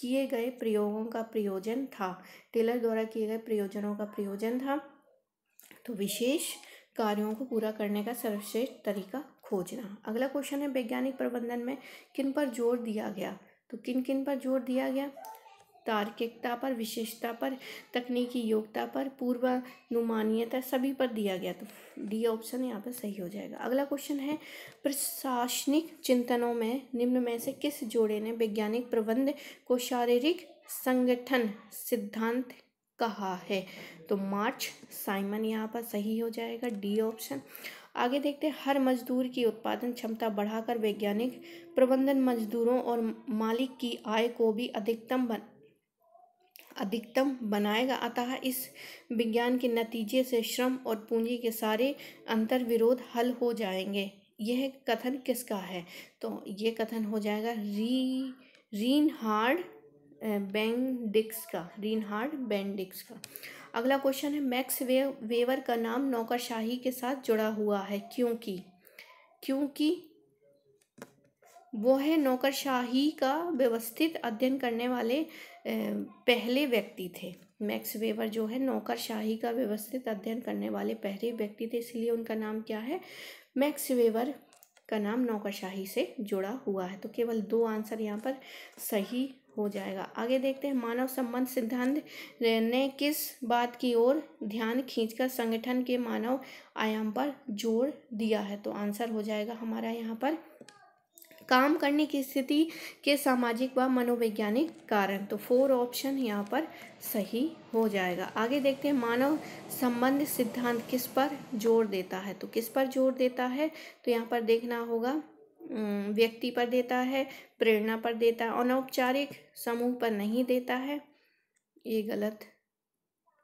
किए गए प्रयोगों का प्रयोजन था टेलर द्वारा किए गए प्रयोजनों का प्रयोजन था तो विशेष कार्यों को पूरा करने का सर्वश्रेष्ठ तरीका खोजना अगला क्वेश्चन है वैज्ञानिक प्रबंधन में किन पर जोर दिया गया तो किन किन पर जोर दिया गया तार्किकता पर विशेषता पर तकनीकी योग्यता पर पूर्वानुमानीयता सभी पर दिया गया तो डी ऑप्शन यहाँ पर सही हो जाएगा अगला क्वेश्चन है प्रशासनिक चिंतनों में निम्न में से किस जोड़े ने वैज्ञानिक प्रबंध को शारीरिक संगठन सिद्धांत कहा है तो मार्च साइमन यहाँ पर सही हो जाएगा डी ऑप्शन आगे देखते हैं हर मजदूर की उत्पादन क्षमता बढ़ाकर वैज्ञानिक प्रबंधन मजदूरों और मालिक की आय को भी अधिकतम बन अधिकतम बनाएगा अतः इस विज्ञान के नतीजे से श्रम और पूंजी के सारे अंतर विरोध हल हो जाएंगे यह कथन किसका है तो ये कथन हो जाएगा री रीन हार्ड बैंडिक्स का रीनहार्ड बैंडिक्स का अगला क्वेश्चन है मैक्स वे वेवर का नाम नौकरशाही के साथ जुड़ा हुआ है क्योंकि क्योंकि वो है नौकरशाही का व्यवस्थित अध्ययन करने वाले पहले व्यक्ति थे मैक्स वेवर जो है नौकरशाही का व्यवस्थित अध्ययन करने वाले पहले व्यक्ति थे इसलिए उनका नाम क्या है मैक्स वेवर का नाम नौकरशाही से जुड़ा हुआ है तो केवल दो आंसर यहाँ पर सही हो जाएगा आगे देखते हैं मानव संबंध सिद्धांत ने किस बात की ओर ध्यान खींचकर संगठन के मानव आयाम पर जोर दिया है तो आंसर हो जाएगा हमारा यहाँ पर काम करने की स्थिति के सामाजिक व मनोवैज्ञानिक कारण तो फोर ऑप्शन यहाँ पर सही हो जाएगा आगे देखते हैं मानव संबंध सिद्धांत किस पर जोर देता है तो किस पर जोर देता है तो यहाँ पर देखना होगा व्यक्ति पर देता है प्रेरणा पर देता है अनौपचारिक समूह पर नहीं देता है ये गलत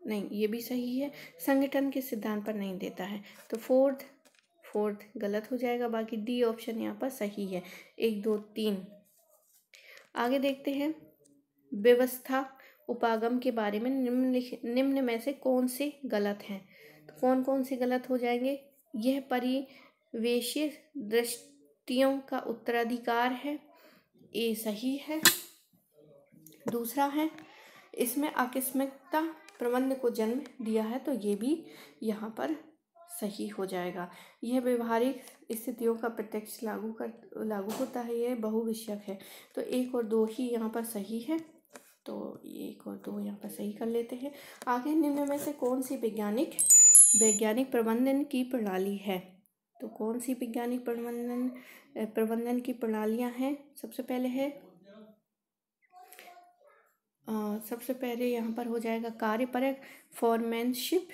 नहीं ये भी सही है संगठन के सिद्धांत पर नहीं देता है तो फोर्थ फोर्थ गलत हो जाएगा बाकी डी ऑप्शन यहाँ पर सही है एक दो तीन आगे देखते हैं व्यवस्था उपागम के बारे में निम्न निम्न में से कौन से गलत हैं तो कौन कौन से गलत हो जाएंगे यह परिवेशीय दृष्टि व्यक्तियों का उत्तराधिकार है ये सही है दूसरा है इसमें आकस्मिकता प्रबंध को जन्म दिया है तो ये भी यहाँ पर सही हो जाएगा यह व्यवहारिक स्थितियों का प्रत्यक्ष लागू कर लागू होता है यह बहुविषयक है तो एक और दो ही यहाँ पर सही है तो एक और दो यहाँ पर सही कर लेते हैं आगे निम्न में से कौन सी वैज्ञानिक वैज्ञानिक प्रबंधन की प्रणाली है तो कौन सी वैज्ञानिक प्रबंधन प्रबंधन की प्रणालियाँ हैं सबसे पहले है सबसे पहले यहाँ पर हो जाएगा कार्यपरक फॉरमैनशिप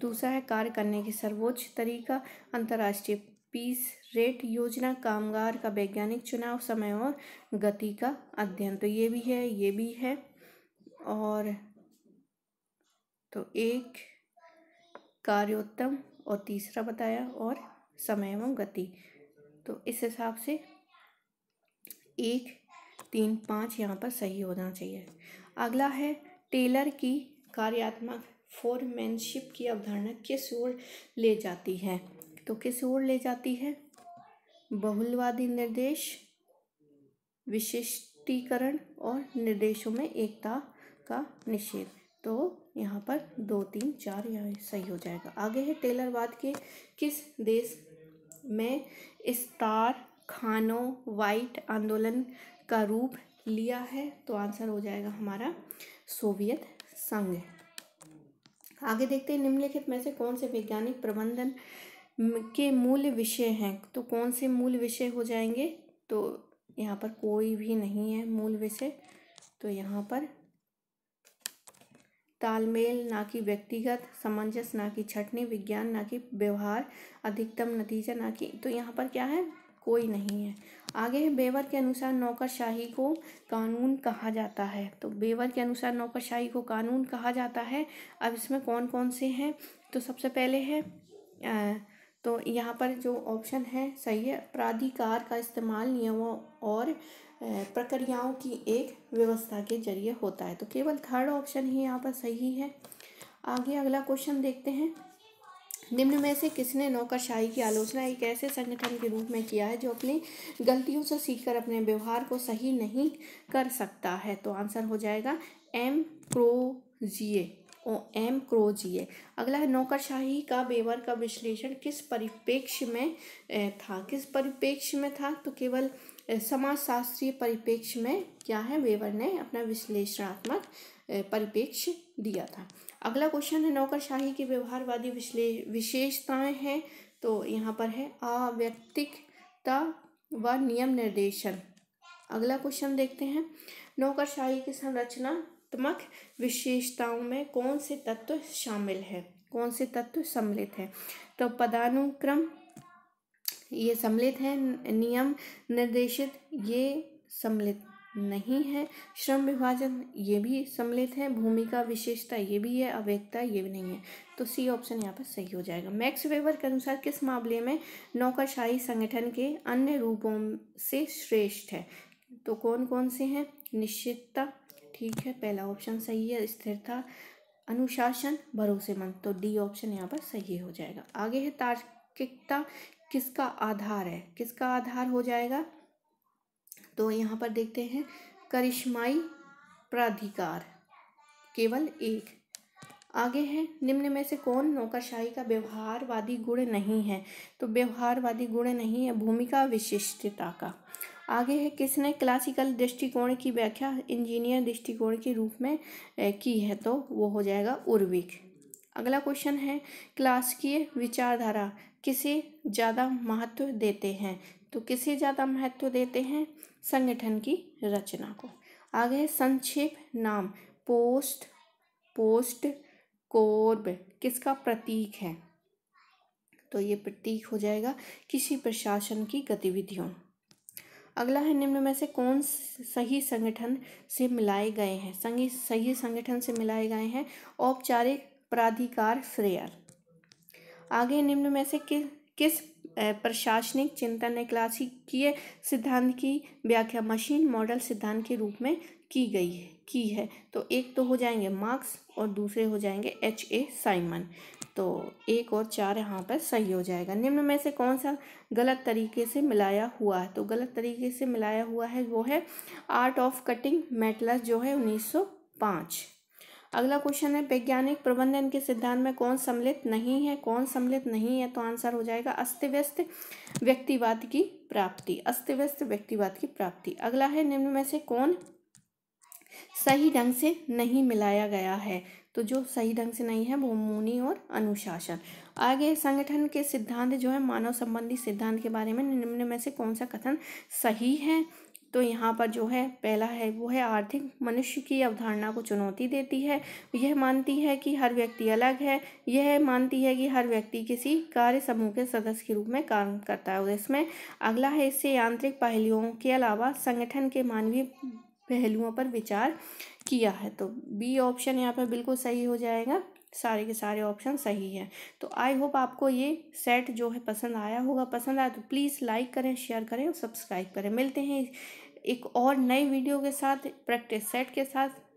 दूसरा है कार्य करने के सर्वोच्च तरीका अंतर्राष्ट्रीय पीस रेट योजना कामगार का वैज्ञानिक चुनाव समय और गति का अध्ययन तो ये भी है ये भी है और तो एक कार्योत्तम और तीसरा बताया और समय एवं गति तो इस हिसाब से एक तीन पाँच यहाँ पर सही होना चाहिए अगला है टेलर की कार्यात्मक फोरमैनशिप की अवधारणा किस ओर ले जाती है तो किस ओर ले जाती है बहुलवादी निर्देश विशिष्टीकरण और निर्देशों में एकता का निषेध तो यहाँ पर दो तीन चार यहाँ सही हो जाएगा आगे है टेलरवाद के किस देश में इस्तार खानों वाइट आंदोलन का रूप लिया है तो आंसर हो जाएगा हमारा सोवियत संघ आगे देखते हैं निम्नलिखित में से कौन से वैज्ञानिक प्रबंधन के मूल विषय हैं तो कौन से मूल विषय हो जाएंगे तो यहाँ पर कोई भी नहीं है मूल विषय तो यहाँ पर तालमेल ना कि व्यक्तिगत सामंजस्य ना कि छटनी विज्ञान ना कि व्यवहार अधिकतम नतीजा ना कि तो यहाँ पर क्या है कोई नहीं है आगे है बेवर के अनुसार नौकरशाही को कानून कहा जाता है तो बेवर के अनुसार नौकरशाही को कानून कहा जाता है अब इसमें कौन कौन से हैं तो सबसे पहले है आ, तो यहाँ पर जो ऑप्शन है सही है प्राधिकार का इस्तेमाल नियमों और प्रक्रियाओं की एक व्यवस्था के जरिए होता है तो केवल थर्ड ऑप्शन ही यहाँ पर सही है आगे अगला क्वेश्चन देखते हैं निम्न में से किसने नौकरशाही की आलोचना एक ऐसे संगठन के रूप में किया है जो अपनी गलतियों से सीखकर अपने व्यवहार को सही नहीं कर सकता है तो आंसर हो जाएगा एम क्रोजिए ओ एम क्रोजिए अगला है नौकरशाही का बेवर का विश्लेषण किस परिप्रेक्ष्य में था किस परिप्रेक्ष्य में था तो केवल समाजशास्त्रीय परिप्रेक्ष्य में क्या है वेवर ने अपना विश्लेषणात्मक परिपेक्ष दिया था अगला क्वेश्चन है नौकरशाही की व्यवहारवादी विश्ले विशेषताएँ हैं तो यहाँ पर है अव्यक्तिकता व नियम निर्देशन अगला क्वेश्चन देखते हैं नौकरशाही की संरचनात्मक विशेषताओं में कौन से तत्व शामिल है कौन से तत्व सम्मिलित हैं तो पदानुक्रम ये सम्मिलित है नियम निर्देशित ये सम्मिलित नहीं है श्रम विभाजन ये भी सम्मिलित है भूमिका विशेषता ये भी है अव्यक्ता ये भी नहीं है तो सी ऑप्शन यहाँ पर सही हो जाएगा मैक्स वेवर के अनुसार किस मामले में नौकरशाही संगठन के अन्य रूपों से श्रेष्ठ है तो कौन कौन से हैं निश्चितता ठीक है पहला ऑप्शन सही है स्थिरता अनुशासन भरोसेमंद तो डी ऑप्शन यहाँ पर सही हो जाएगा आगे है तार्किकता किसका आधार है किसका आधार हो जाएगा तो यहाँ पर देखते हैं करिश्माई प्राधिकार केवल एक आगे है निम्न में से कौन नौकरशाही का व्यवहारवादी गुण नहीं है तो व्यवहारवादी गुण नहीं है भूमिका विशिष्टता का आगे है किसने क्लासिकल दृष्टिकोण की व्याख्या इंजीनियर दृष्टिकोण के रूप में की है तो वो हो जाएगा उर्विक अगला क्वेश्चन है क्लासकीय विचारधारा किसे ज़्यादा महत्व देते हैं तो किसे ज़्यादा महत्व देते हैं संगठन की रचना को आगे संक्षेप नाम पोस्ट पोस्ट कोर्ब किसका प्रतीक है तो ये प्रतीक हो जाएगा किसी प्रशासन की गतिविधियों अगला है निम्न में से कौन सही संगठन से मिलाए गए हैं संगी सही संगठन से मिलाए गए हैं औपचारिक प्राधिकार श्रेयर आगे निम्न में से कि, किस प्रशासनिक चिंतन ने क्लासिकीय सिद्धांत की व्याख्या मशीन मॉडल सिद्धांत के रूप में की गई है की है तो एक तो हो जाएंगे मार्क्स और दूसरे हो जाएंगे एच ए साइमन तो एक और चार यहाँ पर सही हो जाएगा निम्न में से कौन सा गलत तरीके से मिलाया हुआ है तो गलत तरीके से मिलाया हुआ है वो है आर्ट ऑफ कटिंग मेटलस जो है उन्नीस सौ पाँच अगला क्वेश्चन है वैज्ञानिक प्रबंधन के सिद्धांत में कौन सम्मिलित नहीं है कौन सम्मिलित नहीं है तो आंसर हो जाएगा अस्त व्यस्त व्यक्तिवाद की प्राप्ति अस्त व्यस्त व्यक्तिवाद की प्राप्ति अगला है निम्न में से कौन सही ढंग से नहीं मिलाया गया है तो जो सही ढंग से नहीं है वो मुनि और अनुशासन आगे संगठन के सिद्धांत जो है मानव संबंधी सिद्धांत के बारे में निम्न में से कौन सा कथन सही है तो यहाँ पर जो है पहला है वो है आर्थिक मनुष्य की अवधारणा को चुनौती देती है यह मानती है कि हर व्यक्ति अलग है यह मानती है कि हर व्यक्ति किसी कार्य समूह के सदस्य के रूप में काम करता है और इसमें अगला है इससे यांत्रिक पहलुओं के अलावा संगठन के मानवीय पहलुओं पर विचार किया है तो बी ऑप्शन यहाँ पर बिल्कुल सही हो जाएगा सारे के सारे ऑप्शन सही हैं तो आई होप आपको ये सेट जो है पसंद आया होगा पसंद आया तो प्लीज़ लाइक करें शेयर करें और सब्सक्राइब करें मिलते हैं एक और नई वीडियो के साथ प्रैक्टिस सेट के साथ